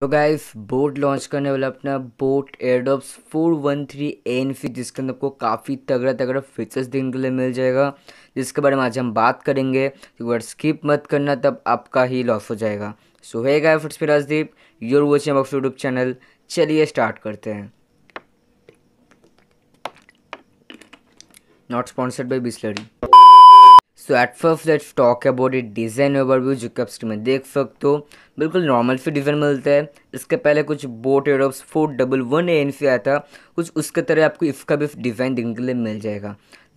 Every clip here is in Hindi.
तो गाइस बोट लॉन्च करने वाला अपना boAt Airdopes four one three N फी जिसके अंदर आपको काफ़ी तगड़ा तगड़ा फीचर्स देखने के लिए मिल जाएगा जिसके बारे में आज हम बात करेंगे तो अगर स्किप मत करना तब आपका ही लॉस हो जाएगा सो है गाय फिर Rajdeep you're watching box YouTube channel चलिए स्टार्ट करते हैं not sponsored by Bisleri so at first let's talk about it design overview जो कि आप स्क्रीन में देख सकते हो बिल्कुल नॉर्मल से डिज़ाइन मिलता है इसके पहले कुछ boAt Airdopes four double one A N C आया था कुछ उसके तरह आपको इसका भी डिज़ाइन देखने के लिए मिल जाएगा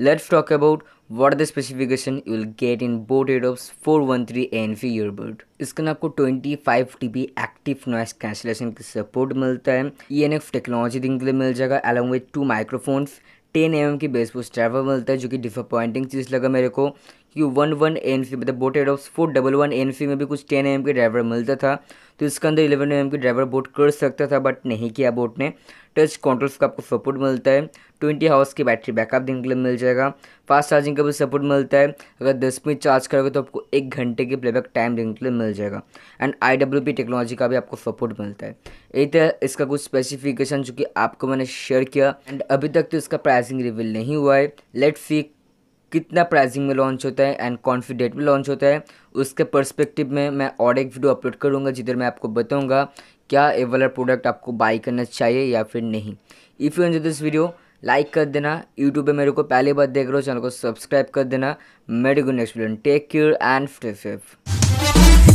let's talk about what the specification you will get in boAt Airdopes four one three A N C earbud इसके ना आपको twenty five T B active noise cancellation की सपोर्ट मिलता है ई एन एफ टेक्नोलॉजी देखने के लिए मिल जाएगा along with two microphones ten M की बेस पर ड्राइवर मिलता है जो कि डिसअपॉइंटिंग चीज़ लगा मेरे को क्योंकि वन वन ए मतलब boAt Airdopes four double one A में भी कुछ टेन एम के ड्राइवर मिलता था तो इसके अंदर इलेवन एम के ड्राइवर बोट कर सकता था बट नहीं किया बोट ने टच कंट्रोल्स का आपको सपोर्ट मिलता है ट्वेंटी हावर्स की बैटरी बैकअप देने के लिए मिल जाएगा फास्ट चार्जिंग का भी सपोर्ट मिलता है अगर दस मिनट चार्ज करोगे तो आपको एक घंटे के प्लेबैक टाइम देने के लिए मिल जाएगा and I W P technology का भी आपको सपोर्ट मिलता है यही था इसका कुछ स्पेसिफिकेशन जो कि आपको मैंने शेयर किया एंड अभी तक तो इसका प्राइसिंग रिविल नहीं हुआ है लेट सी कितना प्राइसिंग में लॉन्च होता है एंड कौन सी डेट में लॉन्च होता है उसके पर्सपेक्टिव में मैं और एक वीडियो अपलोड करूँगा जिधर मैं आपको बताऊँगा क्या ये वाला प्रोडक्ट आपको बाई करना चाहिए या फिर नहीं if you enjoy this video like कर देना यूट्यूब पे मेरे को पहली बार देख रहे हो चैनल को सब्सक्राइब कर देना मेरे को next video take care and stay safe